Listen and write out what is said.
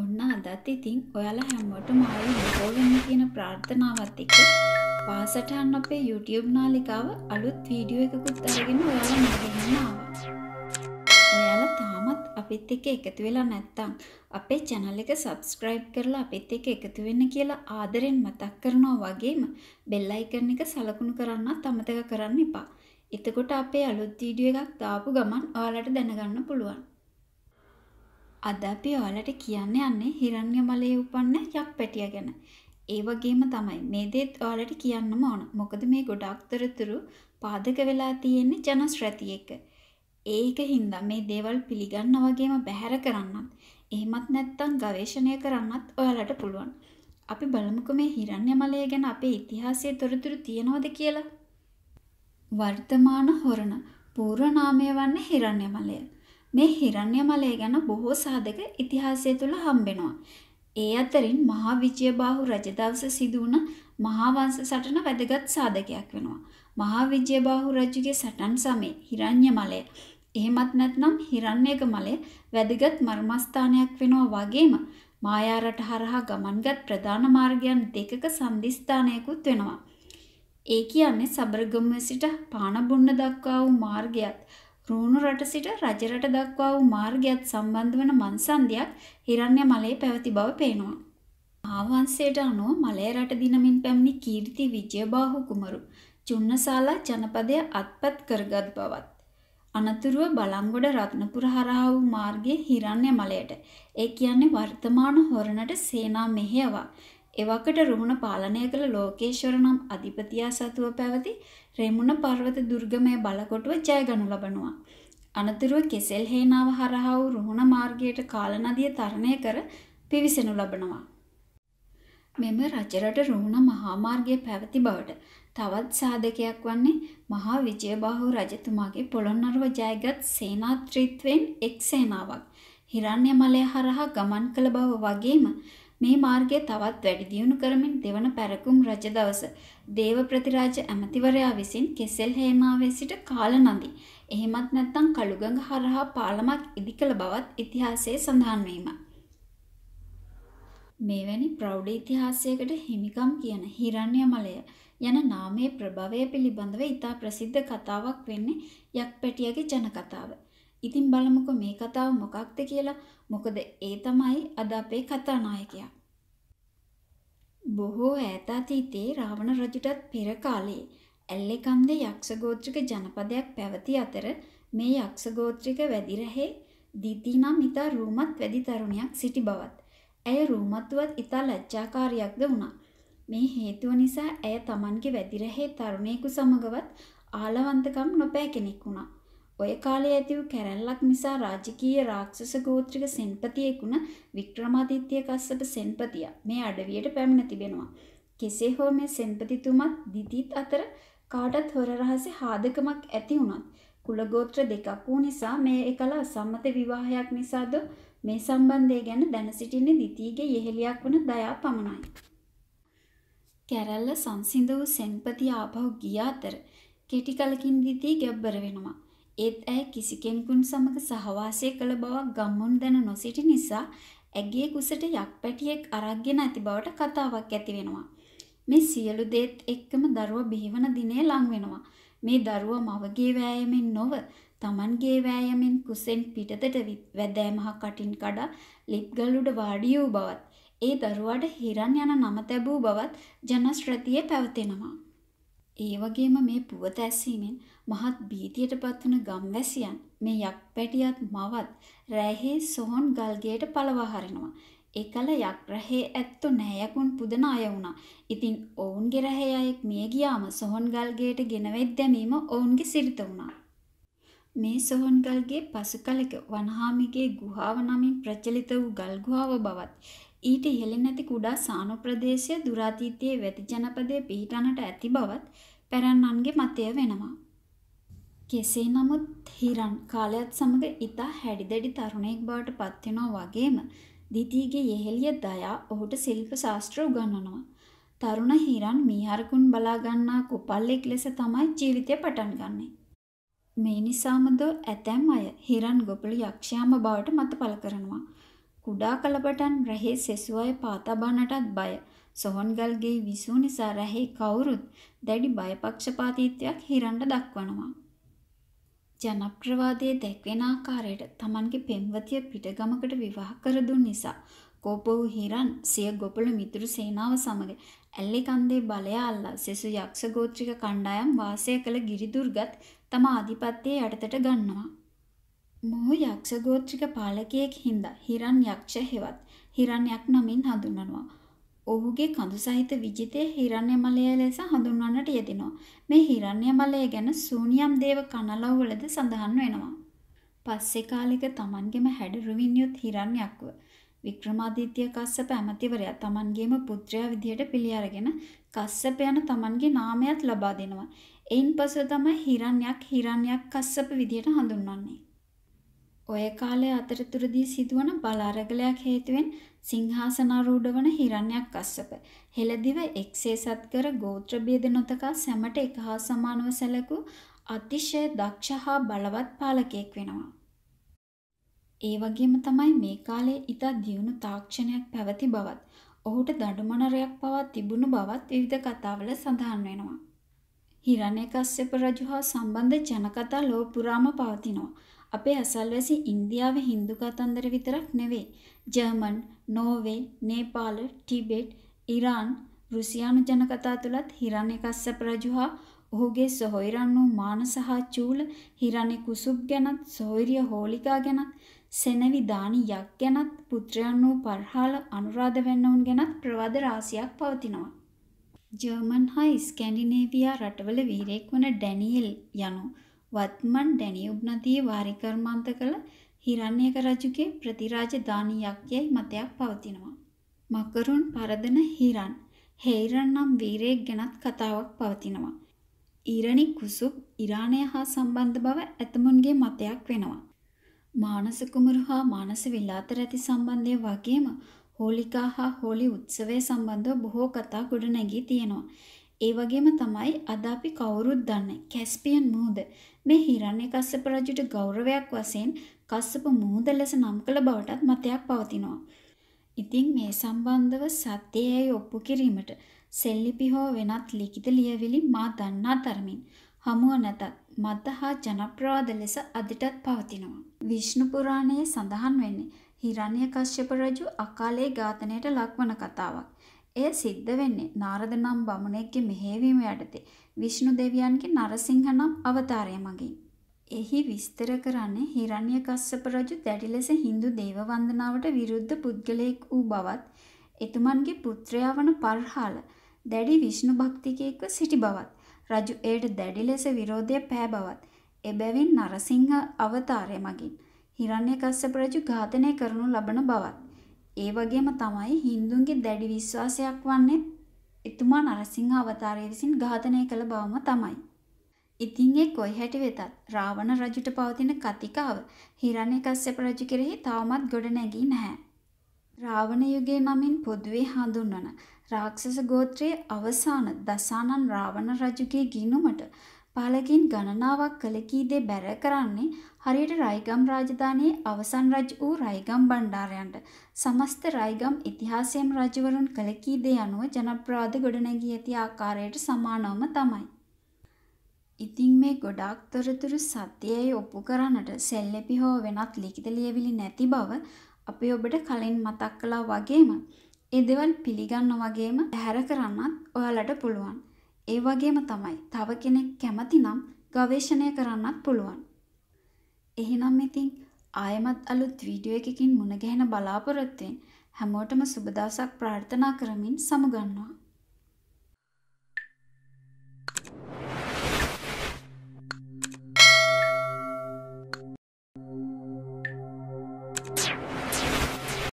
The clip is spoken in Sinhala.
ඔන්න අදත් ඉතින් ඔයාලා හැමෝටම ආයි බොහෝ වෙන්න කියන ප්‍රාර්ථනාවත් එක්ක පාසටහන් අපේ YouTube නාලිකාව අලුත් වීඩියෝ එකකුත් අරගෙන ඔයාලා මගෙන්න ආවා. ඔයාලා තාමත් අපිත් එක්ක එකතු වෙලා නැත්තම් අපේ channel එක subscribe කරලා අපිත් එක්ක එකතු වෙන්න කියලා ආදරෙන් මතක් කරනවා වගේම bell icon එක සලකුණු කරන්නත් අමතක කරන්න එපා. එතකොට අපේ අලුත් වීඩියෝ එකක් දාපු ගමන් ඔයාලට දැනගන්න පුළුවන්. අද අපි ඔයාලට කියන්න යන්නේ හිරණ්‍යමලයේ උපන්න යක් පැටිය ගැන. ඒ වගේම තමයි මේ දේත් ඔයාලට කියන්නම ඕන. මොකද මේ ගොඩක් තොරතුරු පාදක වෙලා තියෙන්නේ ජනශ්‍රැති එක. ඒක හින්දා මේ දේවල් පිළිගන්න වගේම බැහැර කරන්නත්, එහෙමත් නැත්නම් ගවේෂණය කරන්නත් ඔයාලට පුළුවන්. අපි බලමුකෝ මේ හිරණ්‍යමලය ගැන අපේ ඉතිහාසයේ තොරතුරු තියනවද කියලා. වර්තමාන හොරණ පූර්ව නාමය වන්නේ හිරණ්‍යමලය. මේ හිරණ්‍ය මලය ගැන බොහෝ සාධක ඉතිහාසය තුළ හම්බෙනවා. ඒ අතරින් මහා විජයබාහු රජදවස සිදුවන මහාවංශ සටන වැදගත් සාධකයක් වෙනවා. මහා විජයබාහු රජුගේ සටන් සමයේ හිරණ්‍ය මලය එහෙමත් නැත්නම් හිරණ්‍යක මලය වැදගත් මර්මස්ථානයක් වෙනවා වගේම මායාරට හරහා ගමන්ගත් ප්‍රධාන මාර්ගයන් දෙකක සම්දිස්ථානයකුත් වෙනවා. ඒ කියන්නේ සබරගම සිට පානබුන්න දක්වා වූ මාර්ගයත් රුණු රට සිට රජරට දක්වා වූ මාර්ගයත් සම්බන්ධ වන මන්සන්ධියක් හිරණ්‍ය මලේ පැවති බව පේනවා. ආවංශයට අනුව මලය රට දිනමින් පැමිණි කීර්ති විජයබාහු කුමරු චුන්නසාලා ජනපදය අත්පත් කරගත් බවත්. අනතුරුව බලංගොඩ රත්නපුර හරහා වූ මාර්ගයේ හිරණ්‍ය මලයට ඒ කියන්නේ වර්තමාන හොරණට සේනා මෙහෙයවා එවකට රුහුණ පාලනය කළ ලෝකේශ්වර නම් අධිපතියා සතුව පැවති රෙමුණ පර්වත දුර්ගමය බලකොටුව ජයගනු ලබනවා. අනතුරුව කෙසෙල් හේනාව හරහා වූ රුහුණ මාර්ගයට කාලනදිය තරණය කර පිවිසෙනු ලබනවා. මෙම රජරට රුහුණ මහාමාර්ගය පැවති බවට තවත් සාධකයක් වන්නේ මහා විජයබාහු රජතුමාගේ පොළොන්නරුව ජයගත් සේනාත්‍රීත්වයෙන් එක් සේනාවක්. හිරණ්‍ය මලය හරහා ගමන් කළ බව වගේම මේ මාර්ගය තවත් වැඩි දියුණු කරමින් දෙවන පැරකුම් රජ දවස දේව ප්‍රතිරාජ ඇමතිවරයා විසින් කෙසෙල් හේමාවේ සිට කාලනදි එහෙමත් නැත්නම් කළුගඟ හරහා පාලමක් ඉදි කළ බවත් ඉතිහාසයේ සඳහන් වීම. මෙවැනි ප්‍රෞඪ ඉතිහාසයකට හිමිකම් කියන හිරණ්‍යමලය යන නාමයේ ප්‍රභවය පිළිබඳව ඉතා ප්‍රසිද්ධ කතාවක් වෙන්නේ යක්පැටියගේ ජනකතාව. ඉතින් බලමුකෝ මේ කතාව මොකක්ද කියලා. මොකද ඒ තමයි අද අපේ කතානායකයා. බොහෝ ඈත අතීතයේ රාවණ රජුටත් පෙර කාලයේ ඇල්ලේකන්දේ යක්ෂ ගෝත්‍රික ජනපදයක් පැවති අතර මේ යක්ෂ ගෝත්‍රික වැදිරහේ දීති නම් ඉතා රූමත් වැඩි තරුණියක් සිටි බවත් ඇය රූමත්වත් ඉතා ලැජ්ජාකාරියක්ද වුණා. මේ හේතුව නිසා ඇය තමන්ගේ වැදිරහේ තරුණයෙකු සමගවත් ආලවන්තකම් නොපෑ කෙනෙක් වුණා. ඔය කාලේ ඇති වූ කැරැල්ලක් නිසා රාජකීය රාක්ෂස ගෝත්‍රික සෙන්පතියෙකුන වික්‍රමාදිත්‍ය කස්සප සෙන්පතියා මේ අඩවියට පැමිණ තිබෙනවා. කෙසේ හෝ මේ සෙන්පතිතුමත් දිදිත් අතර කාටත් හොර රහසේ හාදකමක් ඇති වුණත් කුලගෝත්‍ර දෙකක් වූ නිසා මේ එකල අසම්මත විවාහයක් නිසාද මේ සම්බන්ධය ගැන දැන සිටින්නේ දිතිගේ යෙහෙලියක් වන දයා පමණයි. කැරැල්ල සංසිඳ වූ සෙන්පති ආපහු ගිය අතර කෙටි කලකින් දිදී ගැබ්බර වෙනවා. ඒත් ඇය කිසි කෙනෙකුන් සමග සහවාසය කළ බවක් ගම්මුන් දැන නොසිටි නිසා ඇගේ කුසට යක්පැටියෙක් අරක්ගෙන ඇති බවට කතාවක් ඇති වෙනවා. මේ සියලු දේත් එක්කම දරුව බිහිවන දිනේ ලං වෙනවා. මේ දරුව මවගේ වෑයමෙන් නොව තමන්ගේ වෑයමෙන් කුසෙන් පිටතට වැදෑම හා කටින් කඩා ලිප්ගල්ලුඩ වාඩි වූ බවත් ඒ දරුවාට හිරන් යන නම තැබූ බවත් ජනශ්‍රතියේ පැවතෙනවා. ඒ වගේම මේ පුවත ඇසීමෙන් මහත් බීතියට පත්වන ගම්වැසියන් මේ යක්පැටියත් මවත් රැහේ සොහොන් ගල්ගේට පළවා හරිනවා. එකල යක් රැහේ ඇත්තු නෑයකුන් පුදන අය වුණා. ඉතින් ඔවුන්ගේ රැහේ අයෙක් මිය ගියාම සොහොන් ගල්ගේට ගෙනවෙත් දැමීම ඔවුන්ගේ සිරිත වුණා. මේ සොහොන්ගල්ගේ පසු කලක වනහාමිගේ ගුහාව නමින් ප්‍රචලිත වූ ගල්ගුහාව බවත් ඊට ඉහළින් ඇති කුඩා සානු ප්‍රදේශය දුරාතීතයේ වැති ජනපදය පිහිටනට ඇති බවත් පැරන්නන්ගේ මතය වෙනවා. කෙසේ නමුත් හිරන් කාලයත් සමඟ ඉතා හැඩිදැඩි තරුණයෙක් බවට පත්වෙනවා වගේම දිතීගේ යෙහෙළිය දයා ඔහුට සිල්ප ශාස්ත්‍ර උගන්නනවා. තරුණ හිරන් මීහරකුන් බලාගන්නා කුපල්ලෙක් ලෙස තමයි ජීවිතය පටන් ගන්නේ. මේ නිසාමද ඇතැම් අය හිරන් ගොපළු යක්ෂයාම බවට මත පල කරනවා. කුඩා කලපටන් රැහේ සෙසුවය පාතබන්නටත් බය. සොහොන්ගල්ගේ විසූ නිසා රැහේ කවුරුත් දැඩි බයපක්ෂපාතීත්වයක් හිරන්ට දක්වනවා. ජනප්‍රවාදයේ දැක්වෙන ආකාරයට තමන්ගේ පෙම්වතිය පිටගමකට විවාහ කර දුන් නිසා කෝප වූ හිරන් සිය ගොපළු මිතුරු සේනාව සමග ඇල්ලි කන්දේ බලය අල්ලා සෙසු යක්ෂ ගෝත්‍රික කණ්ඩායම් වාසය කළ ගිරිදුර්ගත් තම ආධිපත්‍යය යටතට ගන්නවා. මොහු යක්ෂ ගෝත්‍රික පාලකයෙක් හින්දා හිරන් යක්ෂ හෙවත් හිරණයක් නමින් හඳුන්වනවා. ඔහුගේ කඳු සහිත විජිතය හිරණ්‍යමලය ලෙස හඳුන්වන්නට යෙදෙනවා. මේ හිරණ්‍යමලය ගැන සූනියම් දේව කනලව්වලද සඳහන් වෙනවා. පස්සේ කාලෙක Tamanගෙම හැඩරුවින් යුත් හිරණ්‍යක්ව වික්‍රමාදිත්‍ය කස්සප ඇමතිවරයා Tamanගේම පුත්‍රයා විදියට පිළි අරගෙන කස්සප යන Tamanගේ නාමයත් ලබා දෙනවා. එයින් පසු තමයි හිරණ්‍යක් හිරණ්‍යක් කස්සප විදියට හඳුන්වන්නේ. ඔය කාලය අතරතුරදී සිදුවන බලාරගලයක් හේතුවෙන් සිංහාසනාරූඪ වන හිරණ්‍යක් කස්සප හෙළදිව එක්සේසත් කර ගෝත්‍ර බේද නොතකා සැමට එක හා සමානව සැලකූ අතිශය දක්ෂ හා බලවත් පාලකයෙක් වෙනවා. ඒ වගේම තමයි මේ කාලේ ඉතා දියුණු තාක්ෂණයක් පැවති බවත් ඔහුට දඩුමනරයක් පවා තිබුණු බවත් විවිධ කතාවල සඳහන් වෙනවා. හිරණ්‍යකශ්‍යප රජු හා සම්බන්ධ ජනකතා ලෝ පුරාම පවතිනවා. අපේ අසල්වැසි ඉන්දියාවේ Hindu කතන්දර විතරක් නෙවෙයි. German, Norway, Nepal, Tibet, Iran, රුසියානු ජනකතා තුලත් හිරණ්‍යකශ්‍යප රජු හා ඔහුගේ සොහොයුරන් වූ මානස හා චූල, හිරණි කුසුබ් ගැනත්, සොහොයුරිය හෝලිකා ගැනත්, සෙනවි දානි යක් ගැනත්, පුත්‍රයන් වූ පර්හාල අනුරාධ වෙන්නවුන් ගැනත් ප්‍රවාද රාශියක් පවතිනවා. ජර්මන් හා ස්කැන්ඩිනේවියා රටවල වීරයෙක් වන ඩැනියෙල් යනු වත්මන් ඩැනියුබ් නදියේ වාරිකර්මාන්ත කළ හිරණ්‍යක රජුගේ ප්‍රතිරාජ දානියක් යයි මතයක් පවතිනවා. මකරුන් පරදන හිරන් හේරන් නම් වීරයෙක් ගැනත් කතාවක් පවතිනවා. ඊරණි කුසුප් ඉරානය හා සම්බන්ධ බව ඇතමුන්ගේ මතයක් වෙනවා. මානස කුමරු හා මානස විලාතර ඇති සම්බන්ධය වගේම හෝලිකා හා හෝලි උත්සවය සම්බන්ධව බොහෝ කතා ගොඩනැගී තියෙනවා. ඒ වගේම තමයි අද අපි කවුරුත් දන්න කැස්පියන් මුහුද මේ හිරණ්‍යකස්සප රජුට ගෞරවයක් වශයෙන් කස්සප මුහුද ලෙස නම් කළ බවටත් මතයක් පවතිනවා. ඉතින් මේ සම්බන්ධව සත්‍යයයි ඔප්පු කිරීමට සෙල්ලිපි හෝ වෙනත් ලිඛිත ලියවිලි මා දන්නා තරමින් හමුව නැතත් මත හා ජනප්‍රවාද ලෙස අදටත් පවතිනවා. විෂ්ණු පුරාණයේ සඳහන් වෙන්නේ හිරණ්‍යකශ්‍යප රජු අකාලේ ඝාතනයට ලක්වන කතාවක්. එය සිද්ධ වෙන්නේ නාරද නම් බමුණෙක්ගේ මෙහෙවීම යටතේ විෂ්ණු දෙවියන්ගේ නරසිංහ නම් අවතාරය මගින්. එහි විස්තර කරන්නේ හිරණ්‍යකස්සප රජු දැඩි ලෙස Hindu දේව වන්දනාවට විරුද්ධ පුද්ගලයෙක් වූ බවත් එතුමන්ගේ පුත්‍රයා වන පර්හාල දැඩි විෂ්ණු භක්තිකයෙක්ව සිටි බවත් රජු එයට දැඩි ලෙස විරෝධය පෑ බවත් එබැවින් නරසිංහ අවතාරය මගින් හිරණ්‍යකස්සප රජු ඝාතනය කරනු ලබන බවත්. ඒ වගේම තමයි හින්දුන්ගේ දැඩි විශ්වාසයක් වන්නේ එතුමා නරසිංහ අවතාරය විසින් ඝාතනය කළ බවම තමයි. ඉතින් ඒ කොයි හැටි වෙතත් රාවණ රජුට පවතින කතිකාව හිරණ්‍යකස්සප රජු කෙරෙහි තවමත් ගොඩ නැගී නැහැ. රාවණ යුගයේ නමින් පොදුවේ හඳුන්වන රාක්ෂස ගෝත්‍රයේ අවසාන දසානන් රාවණ රජුගේ ගිනුමට පහලකින් ගණනාවක් කළකීදේ බැර කරන්නේ හරියට රයිගම් රාජධානයේ අවසන් රජ වූ රයිගම් බණ්ඩාරයන්ට සමස්ත රයිගම් ඉතිහාසයම රජවරුන් කළකීදේ අනුව ජනප්‍රාධ ගොඩනැගී ඇති ආකාරයට සමානවම තමයි. ඉතින් මේ ගොඩාක් තොරතුරු සත්‍යයයි ඔප්පු කරන්නට සෙල්ලෙපි හෝ වෙනත් ලිඛිත ලියවිලි නැති බව අපි ඔබට කලින් මතක් කළා වගේම ඒ දේවල් පිළිගන්න වගේම හැර කරන්නත් ඔයාලට පුළුවන්. ඒ වගේම තමයි තව කෙනෙක් කැමති නම් ගවේෂණය කරන්නත් පුළුවන්. එහෙනම් ඉතින් ආයමත් අලුත් වීඩියෝ එකකින් මුණගැහෙන බලාපොරොත්තුවෙන් හැමෝටම සුබදවසක් ප්‍රාර්ථනා කරමින් සමුගන්නවා.